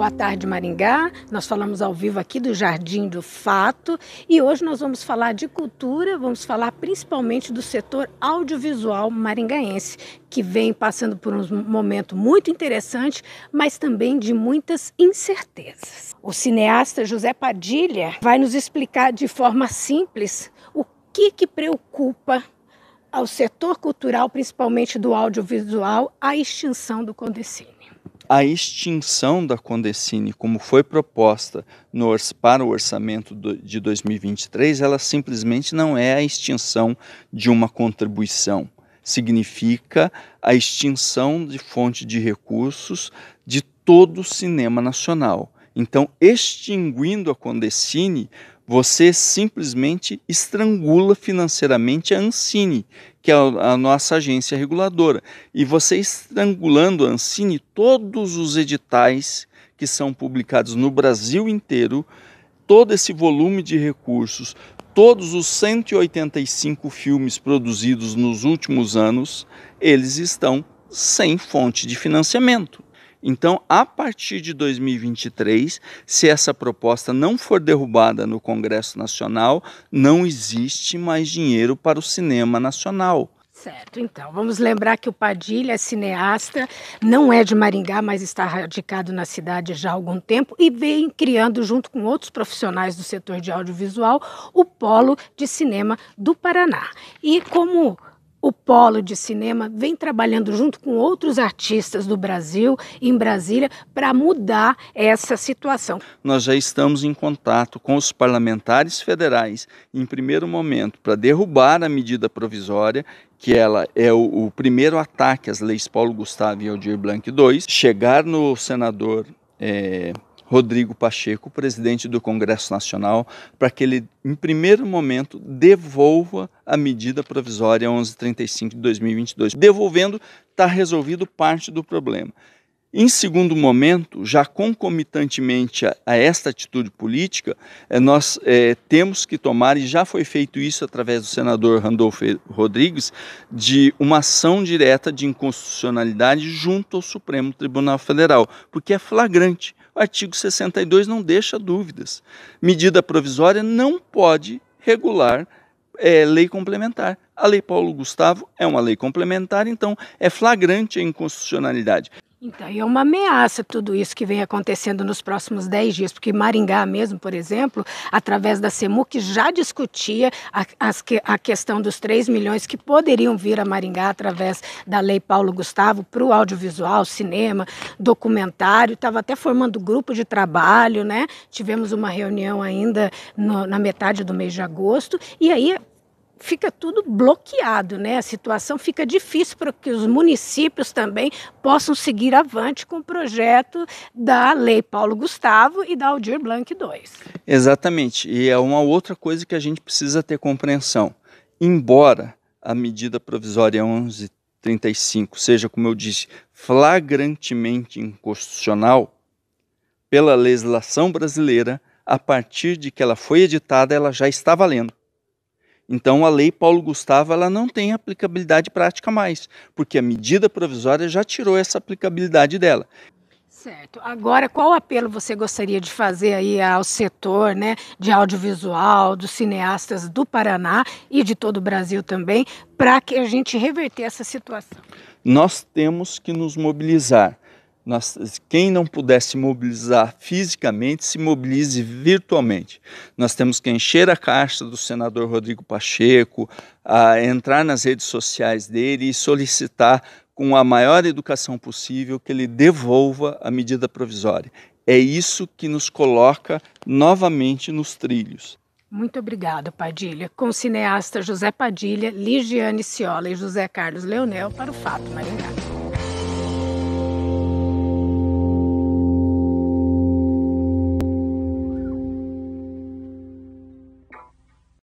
Boa tarde, Maringá. Nós falamos ao vivo aqui do Jardim do Fato e hoje nós vamos falar de cultura, vamos falar principalmente do setor audiovisual maringaense, que vem passando por um momento muito interessante, mas também de muitas incertezas. O cineasta José Padilha vai nos explicar de forma simples o que, que preocupa ao setor cultural, principalmente do audiovisual, a extinção do Condecine a extinção da Condecine, como foi proposta no, para o orçamento do, de 2023, ela simplesmente não é a extinção de uma contribuição. Significa a extinção de fonte de recursos de todo o cinema nacional. Então, extinguindo a Condecine, você simplesmente estrangula financeiramente a Ancine, que é a nossa agência reguladora. E você estrangulando a Ancine, todos os editais que são publicados no Brasil inteiro, todo esse volume de recursos, todos os 185 filmes produzidos nos últimos anos, eles estão sem fonte de financiamento. Então, a partir de 2023, se essa proposta não for derrubada no Congresso Nacional, não existe mais dinheiro para o cinema nacional. Certo, então vamos lembrar que o Padilha é cineasta, não é de Maringá, mas está radicado na cidade já há algum tempo e vem criando, junto com outros profissionais do setor de audiovisual, o Polo de Cinema do Paraná. E como o Polo de Cinema vem trabalhando junto com outros artistas do Brasil em Brasília para mudar essa situação. Nós já estamos em contato com os parlamentares federais, em primeiro momento, para derrubar a medida provisória, que ela é o, o primeiro ataque às leis Paulo Gustavo e Aldir Blanc II, chegar no senador. É, Rodrigo Pacheco, presidente do Congresso Nacional, para que ele, em primeiro momento, devolva a medida provisória 1135 de 2022. Devolvendo, está resolvido parte do problema. Em segundo momento, já concomitantemente a, a esta atitude política, eh, nós eh, temos que tomar, e já foi feito isso através do senador Randolfo Rodrigues, de uma ação direta de inconstitucionalidade junto ao Supremo Tribunal Federal, porque é flagrante. O artigo 62 não deixa dúvidas. Medida provisória não pode regular é, lei complementar. A lei Paulo Gustavo é uma lei complementar, então é flagrante a inconstitucionalidade. Então, é uma ameaça tudo isso que vem acontecendo nos próximos 10 dias, porque Maringá mesmo, por exemplo, através da SEMUC já discutia a, a, questão dos 3 milhões que poderiam vir a Maringá através da Lei Paulo Gustavo para o audiovisual, cinema, documentário, estava até formando grupo de trabalho, né? Tivemos uma reunião ainda no, na metade do mês de agosto, e aí fica tudo bloqueado, né? A situação fica difícil para que os municípios também possam seguir avante com o projeto da Lei Paulo Gustavo e da Aldir Blanc II. Exatamente. E é uma outra coisa que a gente precisa ter compreensão. Embora a medida provisória 1135 seja, como eu disse, flagrantemente inconstitucional, pela legislação brasileira, a partir de que ela foi editada, ela já está valendo. Então, a lei Paulo Gustavo ela não tem aplicabilidade prática mais, porque a medida provisória já tirou essa aplicabilidade dela. Certo. Agora, qual apelo você gostaria de fazer aí ao setor né, de audiovisual, dos cineastas do Paraná e de todo o Brasil também, para que a gente reverter essa situação? Nós temos que nos mobilizar nós, quem não puder se mobilizar fisicamente, se mobilize virtualmente. Nós temos que encher a caixa do senador Rodrigo Pacheco, a entrar nas redes sociais dele e solicitar com a maior educação possível que ele devolva a medida provisória. É isso que nos coloca novamente nos trilhos. Muito obrigada, Padilha. Com o cineasta José Padilha, Ligiane Ciola e José Carlos Leonel para o Fato Maringá.